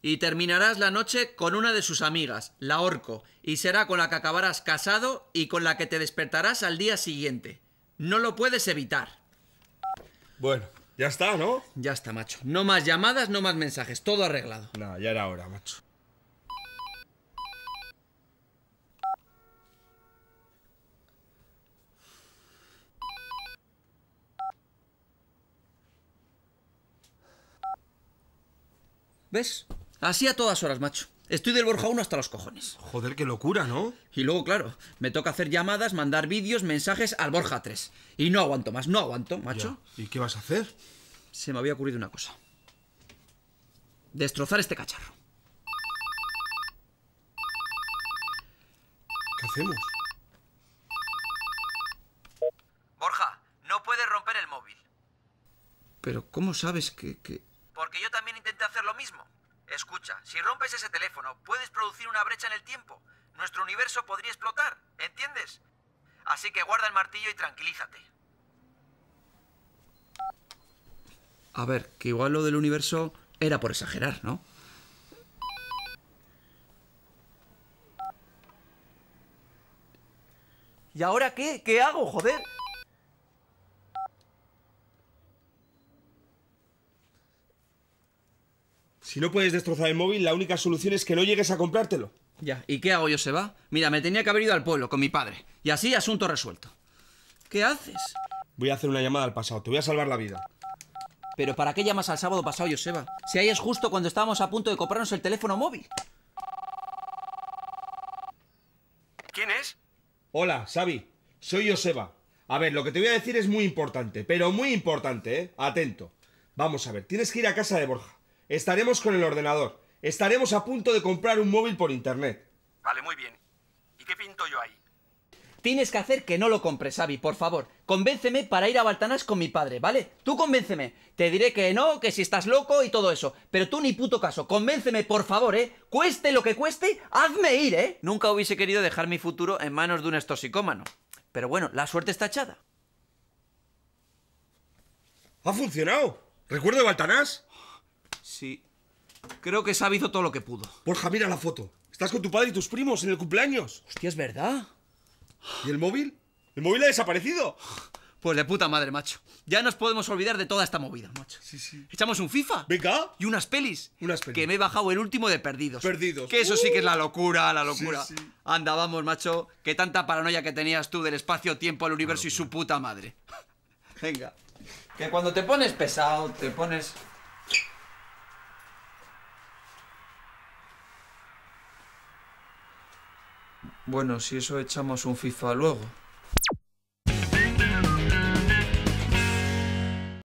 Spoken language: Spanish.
Y terminarás la noche con una de sus amigas, la Orco, y será con la que acabarás casado y con la que te despertarás al día siguiente. No lo puedes evitar. Bueno, ya está, ¿no? Ya está, macho. No más llamadas, no más mensajes, todo arreglado. No, ya era hora, macho. ¿Ves? Así a todas horas, macho. Estoy del Borja 1 hasta los cojones. Joder, qué locura, ¿no? Y luego, claro, me toca hacer llamadas, mandar vídeos, mensajes al Borja 3. Y no aguanto más, no aguanto, macho. ¿Y qué vas a hacer? Se me había ocurrido una cosa. Destrozar este cacharro. ¿Qué hacemos? Borja, no puedes romper el móvil. Pero ¿cómo sabes que...? que... Porque yo también Escucha, si rompes ese teléfono, puedes producir una brecha en el tiempo. Nuestro universo podría explotar, ¿entiendes? Así que guarda el martillo y tranquilízate. A ver, que igual lo del universo era por exagerar, ¿no? ¿Y ahora qué? ¿Qué hago, joder? Si no puedes destrozar el móvil, la única solución es que no llegues a comprártelo. Ya, ¿y qué hago yo, se Mira, me tenía que haber ido al pueblo con mi padre. Y así, asunto resuelto. ¿Qué haces? Voy a hacer una llamada al pasado, te voy a salvar la vida. Pero ¿para qué llamas al sábado pasado, Joseba? Si ahí es justo cuando estábamos a punto de comprarnos el teléfono móvil. ¿Quién es? Hola, Xavi. Soy Joseba. A ver, lo que te voy a decir es muy importante, pero muy importante, ¿eh? Atento. Vamos a ver, tienes que ir a casa de Borja. Estaremos con el ordenador. Estaremos a punto de comprar un móvil por internet. Vale, muy bien. ¿Y qué pinto yo ahí? Tienes que hacer que no lo compres, Sabi, por favor. Convénceme para ir a Baltanás con mi padre, ¿vale? Tú convénceme. Te diré que no, que si estás loco y todo eso. Pero tú ni puto caso. Convénceme, por favor, ¿eh? Cueste lo que cueste, hazme ir, ¿eh? Nunca hubiese querido dejar mi futuro en manos de un estoxicómano. Pero bueno, la suerte está echada. ¡Ha funcionado! ¿Recuerdo de Baltanás? Sí. Creo que ha hizo todo lo que pudo. Borja, mira la foto. Estás con tu padre y tus primos en el cumpleaños. Hostia, es verdad. ¿Y el móvil? ¿El móvil ha desaparecido? Pues de puta madre, macho. Ya nos podemos olvidar de toda esta movida, macho. Sí, sí. Echamos un FIFA. Venga. Y unas pelis. Unas pelis. Que me he bajado el último de Perdidos. Perdidos. Que eso sí que es la locura, la locura. Sí, sí. Anda, vamos, macho. Que tanta paranoia que tenías tú del espacio-tiempo el universo y su puta madre. Venga. Que cuando te pones pesado, te pones Bueno, si eso echamos un FIFA luego.